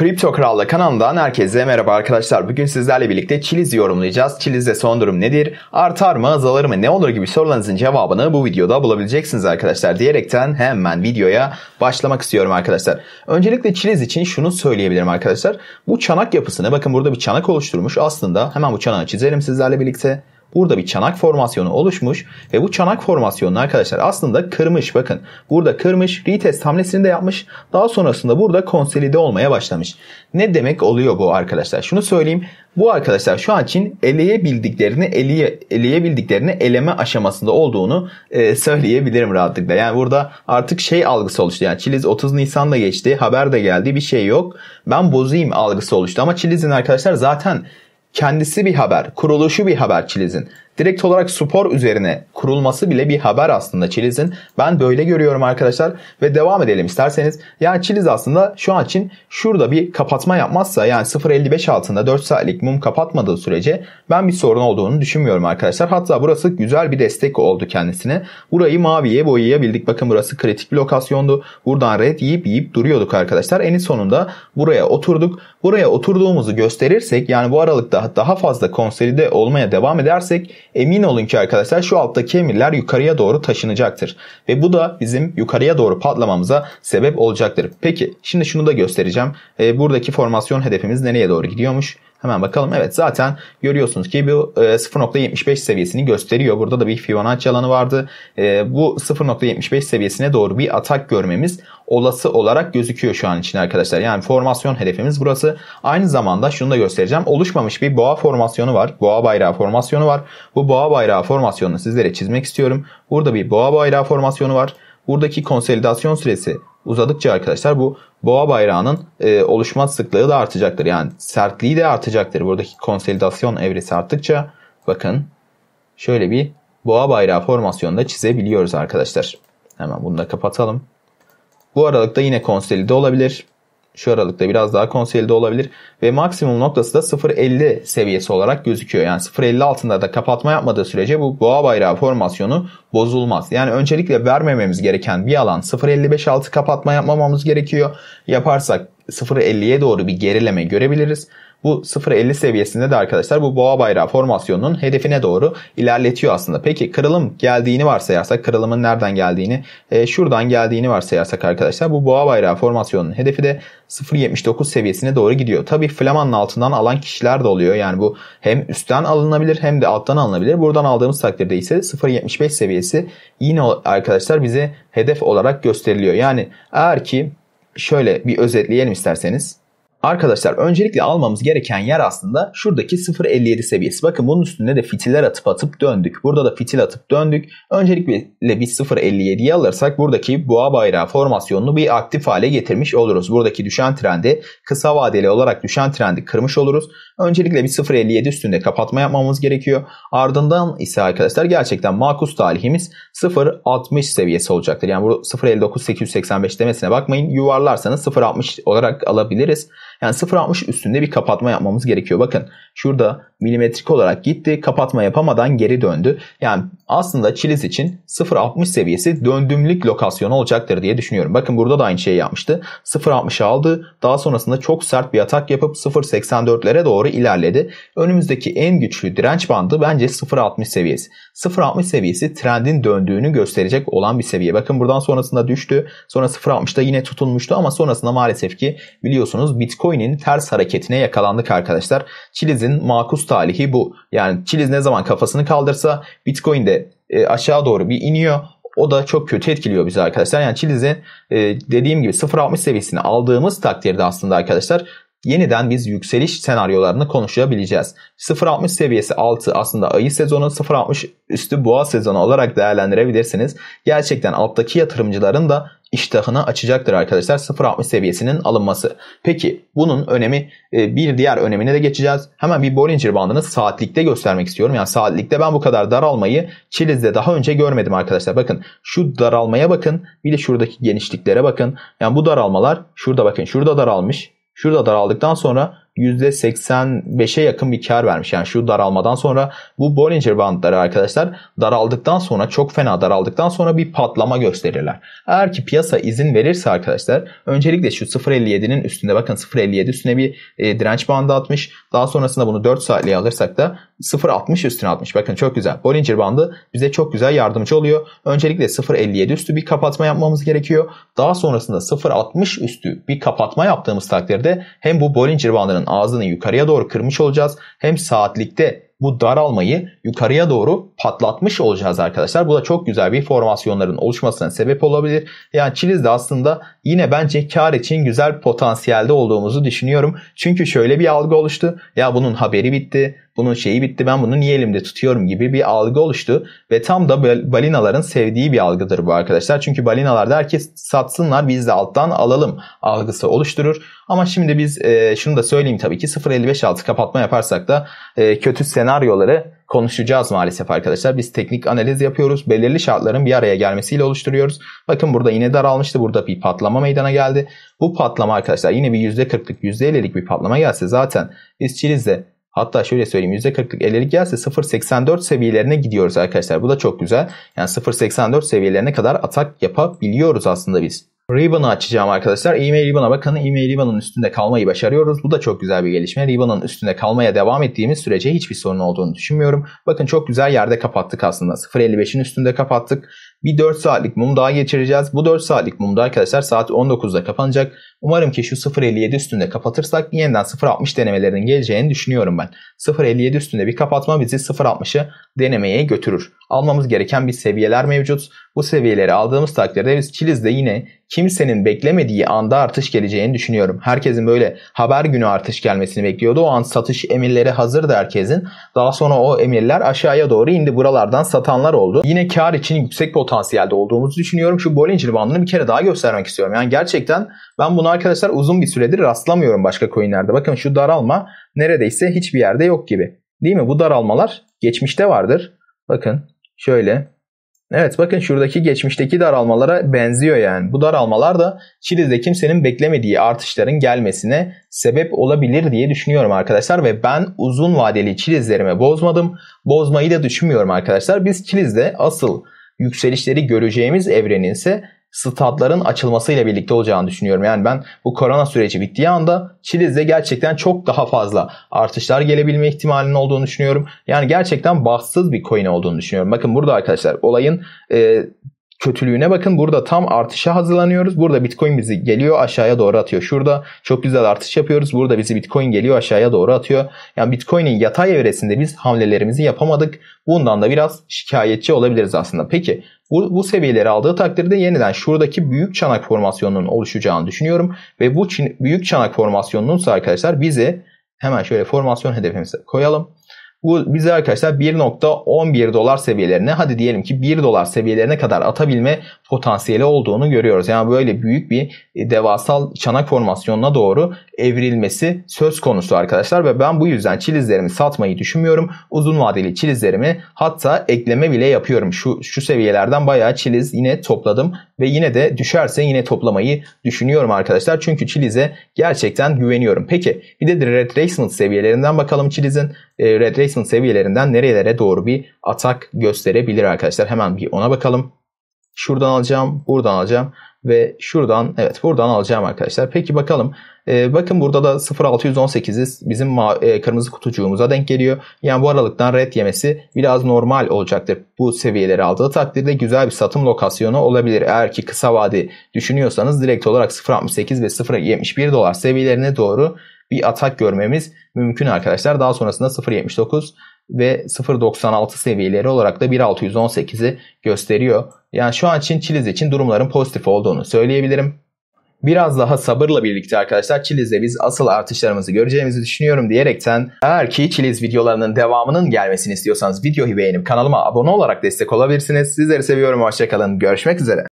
Kripto Kral'la kanalından herkese merhaba arkadaşlar. Bugün sizlerle birlikte Chiliz yorumlayacağız. Chiliz'de son durum nedir? Artar mı, azalır mı, ne olur gibi sorularınızın cevabını bu videoda bulabileceksiniz arkadaşlar diyerekten hemen videoya başlamak istiyorum arkadaşlar. Öncelikle Chiliz için şunu söyleyebilirim arkadaşlar. Bu çanak yapısını bakın burada bir çanak oluşturmuş. Aslında hemen bu çanağı çizelim sizlerle birlikte. Burada bir çanak formasyonu oluşmuş ve bu çanak formasyonu arkadaşlar aslında kırmış. Bakın burada kırmış, retest hamlesini de yapmış. Daha sonrasında burada konsolide olmaya başlamış. Ne demek oluyor bu arkadaşlar? Şunu söyleyeyim. Bu arkadaşlar şu an için eleyebildiklerini eleye, eleyebildiklerini eleme aşamasında olduğunu e, söyleyebilirim rahatlıkla. Yani burada artık şey algısı oluştu. Yani Çiliz 30 Nisan'da geçti. Haber de geldi. Bir şey yok. Ben bozayım algısı oluştu. Ama Çiliz'in arkadaşlar zaten Kendisi bir haber, kuruluşu bir haber Çiliz'in. Direkt olarak spor üzerine kurulması bile bir haber aslında Çiliz'in. Ben böyle görüyorum arkadaşlar ve devam edelim isterseniz. Yani Çiliz aslında şu an için şurada bir kapatma yapmazsa yani 0.55 altında 4 saatlik mum kapatmadığı sürece ben bir sorun olduğunu düşünmüyorum arkadaşlar. Hatta burası güzel bir destek oldu kendisine. Burayı maviye boyayabildik. Bakın burası kritik bir lokasyondu. Buradan red yiyip yiyip duruyorduk arkadaşlar. En sonunda buraya oturduk. Buraya oturduğumuzu gösterirsek yani bu aralıkta daha fazla konsolide olmaya devam edersek emin olun ki arkadaşlar şu alttaki emirler yukarıya doğru taşınacaktır. Ve bu da bizim yukarıya doğru patlamamıza sebep olacaktır. Peki şimdi şunu da göstereceğim. E, buradaki formasyon hedefimiz nereye doğru gidiyormuş? Hemen bakalım. Evet zaten görüyorsunuz ki bu 0.75 e, seviyesini gösteriyor. Burada da bir Fibonacci alanı vardı. E, bu 0.75 seviyesine doğru bir atak görmemiz olası olarak gözüküyor şu an için arkadaşlar. Yani formasyon hedefimiz burası. Aynı zamanda şunu da göstereceğim. Oluşmamış bir boğa formasyonu var. Boğa bayrağı formasyonu var. Bu boğa bayrağı formasyonunu sizlere çizmek istiyorum. Burada bir boğa bayrağı formasyonu var. Buradaki konsolidasyon süresi uzadıkça arkadaşlar bu boğa bayrağının e, oluşma sıklığı da artacaktır. Yani sertliği de artacaktır. Buradaki konsolidasyon evresi arttıkça bakın şöyle bir boğa bayrağı formasyonu da çizebiliyoruz arkadaşlar. Hemen bunu da kapatalım. Bu aralıkta yine konsolide olabilir şu aralıkta biraz daha konsolide olabilir ve maksimum noktası da 0.50 seviyesi olarak gözüküyor. Yani 0.50 altında da kapatma yapmadığı sürece bu boğa bayrağı formasyonu bozulmaz. Yani öncelikle vermememiz gereken bir alan 0.55 altı kapatma yapmamamız gerekiyor. Yaparsak 0.50'ye doğru bir gerileme görebiliriz. Bu 0.50 seviyesinde de arkadaşlar bu boğa bayrağı formasyonunun hedefine doğru ilerletiyor aslında. Peki kırılım geldiğini varsayarsak kırılımın nereden geldiğini e, şuradan geldiğini varsayarsak arkadaşlar bu boğa bayrağı formasyonunun hedefi de 0.79 seviyesine doğru gidiyor. Tabi flamanın altından alan kişiler de oluyor. Yani bu hem üstten alınabilir hem de alttan alınabilir. Buradan aldığımız takdirde ise 0.75 seviyesi yine arkadaşlar bize hedef olarak gösteriliyor. Yani eğer ki şöyle bir özetleyelim isterseniz. Arkadaşlar öncelikle almamız gereken yer aslında şuradaki 0.57 seviyesi. Bakın bunun üstünde de fitiller atıp atıp döndük. Burada da fitil atıp döndük. Öncelikle bir 0.57'yi alırsak buradaki boğa bayrağı formasyonunu bir aktif hale getirmiş oluruz. Buradaki düşen trendi kısa vadeli olarak düşen trendi kırmış oluruz. Öncelikle bir 0.57 üstünde kapatma yapmamız gerekiyor. Ardından ise arkadaşlar gerçekten makus talihimiz 0.60 seviyesi olacaktır. Yani bu 0.59885 demesine bakmayın. Yuvarlarsanız 0.60 olarak alabiliriz. Yani 0.60 üstünde bir kapatma yapmamız gerekiyor. Bakın şurada milimetrik olarak gitti. Kapatma yapamadan geri döndü. Yani aslında Çiliz için 0.60 seviyesi döndümlük lokasyonu olacaktır diye düşünüyorum. Bakın burada da aynı şeyi yapmıştı. 0.60 aldı. Daha sonrasında çok sert bir atak yapıp 0.84'lere doğru ilerledi. Önümüzdeki en güçlü direnç bandı bence 0.60 seviyesi. 0.60 seviyesi trendin döndüğünü gösterecek olan bir seviye. Bakın buradan sonrasında düştü. Sonra 0.60'da yine tutulmuştu ama sonrasında maalesef ki biliyorsunuz Bitcoin Bitcoin'in ters hareketine yakalandık arkadaşlar. Chiliz'in makus talihi bu. Yani Chiliz ne zaman kafasını kaldırsa Bitcoin de e, aşağı doğru bir iniyor. O da çok kötü etkiliyor bizi arkadaşlar. Yani Chiliz'in e, dediğim gibi 0.60 seviyesini aldığımız takdirde aslında arkadaşlar yeniden biz yükseliş senaryolarını konuşabileceğiz. 0.60 seviyesi altı aslında ayı sezonu 0.60 üstü boğa sezonu olarak değerlendirebilirsiniz. Gerçekten alttaki yatırımcıların da iştahını açacaktır arkadaşlar 0.60 seviyesinin alınması. Peki bunun önemi e, bir diğer önemine de geçeceğiz. Hemen bir Bollinger bandını saatlikte göstermek istiyorum. Yani saatlikte ben bu kadar daralmayı Chiliz'de daha önce görmedim arkadaşlar. Bakın şu daralmaya bakın bir de şuradaki genişliklere bakın. Yani bu daralmalar şurada bakın şurada daralmış. Şurada daraldıktan sonra %85'e yakın bir kar vermiş. Yani şu daralmadan sonra bu Bollinger Bandları arkadaşlar daraldıktan sonra çok fena daraldıktan sonra bir patlama gösterirler. Eğer ki piyasa izin verirse arkadaşlar öncelikle şu 0.57'nin üstünde bakın 0.57 üstüne bir e, direnç bandı atmış. Daha sonrasında bunu 4 saatliğe alırsak da 0.60 üstüne atmış. Bakın çok güzel. Bollinger Bandı bize çok güzel yardımcı oluyor. Öncelikle 0.57 üstü bir kapatma yapmamız gerekiyor. Daha sonrasında 0.60 üstü bir kapatma yaptığımız takdirde hem bu Bollinger Bandı'nın ağzını yukarıya doğru kırmış olacağız. Hem saatlikte bu daralmayı yukarıya doğru patlatmış olacağız arkadaşlar. Bu da çok güzel bir formasyonların oluşmasına sebep olabilir. Yani Çiliz de aslında yine bence kar için güzel potansiyelde olduğumuzu düşünüyorum. Çünkü şöyle bir algı oluştu. Ya bunun haberi bitti bunun şeyi bitti ben bunu niye elimde tutuyorum gibi bir algı oluştu. Ve tam da balinaların sevdiği bir algıdır bu arkadaşlar. Çünkü balinalar der ki satsınlar biz de alttan alalım algısı oluşturur. Ama şimdi biz e, şunu da söyleyeyim tabii ki altı kapatma yaparsak da e, kötü senaryoları konuşacağız maalesef arkadaşlar. Biz teknik analiz yapıyoruz. Belirli şartların bir araya gelmesiyle oluşturuyoruz. Bakın burada yine daralmıştı. Burada bir patlama meydana geldi. Bu patlama arkadaşlar yine bir %40'lık %50'lik bir patlama gelse zaten biz Çiliz'de Hatta şöyle söyleyeyim %40'lık 50'lik gelse 0.84 seviyelerine gidiyoruz arkadaşlar. Bu da çok güzel. Yani 0.84 seviyelerine kadar atak yapabiliyoruz aslında biz. Ribbon'ı açacağım arkadaşlar. e Ribbon'a bakın. e Ribbon'ın üstünde kalmayı başarıyoruz. Bu da çok güzel bir gelişme. Ribbon'ın üstünde kalmaya devam ettiğimiz sürece hiçbir sorun olduğunu düşünmüyorum. Bakın çok güzel yerde kapattık aslında. 0.55'in üstünde kapattık. Bir 4 saatlik mum daha geçireceğiz. Bu 4 saatlik mum da arkadaşlar saat 19'da kapanacak. Umarım ki şu 0.57 üstünde kapatırsak yeniden 0.60 denemelerinin geleceğini düşünüyorum ben. 0.57 üstünde bir kapatma bizi 0.60'ı denemeye götürür. Almamız gereken bir seviyeler mevcut. Bu seviyeleri aldığımız takdirde biz Kiliz'de yine kimsenin beklemediği anda artış geleceğini düşünüyorum. Herkesin böyle haber günü artış gelmesini bekliyordu. O an satış emirleri hazırdı herkesin. Daha sonra o emirler aşağıya doğru indi. Buralardan satanlar oldu. Yine kar için yüksek potansiyel potansiyelde olduğumuzu düşünüyorum. Şu Bollinger bandını bir kere daha göstermek istiyorum. Yani gerçekten ben bunu arkadaşlar uzun bir süredir rastlamıyorum başka coinlerde. Bakın şu daralma neredeyse hiçbir yerde yok gibi. Değil mi? Bu daralmalar geçmişte vardır. Bakın şöyle. Evet bakın şuradaki geçmişteki daralmalara benziyor yani. Bu daralmalar da Çili'de kimsenin beklemediği artışların gelmesine sebep olabilir diye düşünüyorum arkadaşlar. Ve ben uzun vadeli Çilizlerimi bozmadım. Bozmayı da düşünmüyorum arkadaşlar. Biz Çiliz'de asıl yükselişleri göreceğimiz evrenin ise statların açılmasıyla birlikte olacağını düşünüyorum. Yani ben bu korona süreci bittiği anda Çiliz'de gerçekten çok daha fazla artışlar gelebilme ihtimalinin olduğunu düşünüyorum. Yani gerçekten bahtsız bir coin olduğunu düşünüyorum. Bakın burada arkadaşlar olayın e, kötülüğüne bakın. Burada tam artışa hazırlanıyoruz. Burada Bitcoin bizi geliyor aşağıya doğru atıyor. Şurada çok güzel artış yapıyoruz. Burada bizi Bitcoin geliyor aşağıya doğru atıyor. Yani Bitcoin'in yatay evresinde biz hamlelerimizi yapamadık. Bundan da biraz şikayetçi olabiliriz aslında. Peki bu, bu seviyeleri aldığı takdirde yeniden şuradaki büyük çanak formasyonunun oluşacağını düşünüyorum. Ve bu büyük çanak formasyonunun ise arkadaşlar bizi hemen şöyle formasyon hedefimize koyalım. Bu bize arkadaşlar 1.11 dolar seviyelerine hadi diyelim ki 1 dolar seviyelerine kadar atabilme potansiyeli olduğunu görüyoruz. Yani böyle büyük bir e, devasal çanak formasyonuna doğru evrilmesi söz konusu arkadaşlar ve ben bu yüzden çilizlerimi satmayı düşünmüyorum. Uzun vadeli çilizlerimi hatta ekleme bile yapıyorum. Şu, şu seviyelerden bayağı çiliz yine topladım ve yine de düşerse yine toplamayı düşünüyorum arkadaşlar. Çünkü Chiliz'e gerçekten güveniyorum. Peki bir de Red retracement seviyelerinden bakalım Chiliz'in ee, Red retracement seviyelerinden nerelere doğru bir atak gösterebilir arkadaşlar. Hemen bir ona bakalım. Şuradan alacağım, buradan alacağım ve şuradan evet buradan alacağım arkadaşlar. Peki bakalım ee, bakın burada da 0.618'iz bizim e, kırmızı kutucuğumuza denk geliyor. Yani bu aralıktan red yemesi biraz normal olacaktır. Bu seviyeleri aldığı takdirde güzel bir satım lokasyonu olabilir. Eğer ki kısa vade düşünüyorsanız direkt olarak 0.68 ve 0.71 dolar seviyelerine doğru bir atak görmemiz mümkün arkadaşlar. Daha sonrasında 0.79 ve 0.96 seviyeleri olarak da 1.618'i gösteriyor. Yani şu an için Çiliz için durumların pozitif olduğunu söyleyebilirim. Biraz daha sabırla birlikte arkadaşlar Chili's'de biz asıl artışlarımızı göreceğimizi düşünüyorum diyerekten eğer ki Chili's videolarının devamının gelmesini istiyorsanız videoyu beğenip kanalıma abone olarak destek olabilirsiniz. Sizleri seviyorum. Hoşçakalın. Görüşmek üzere.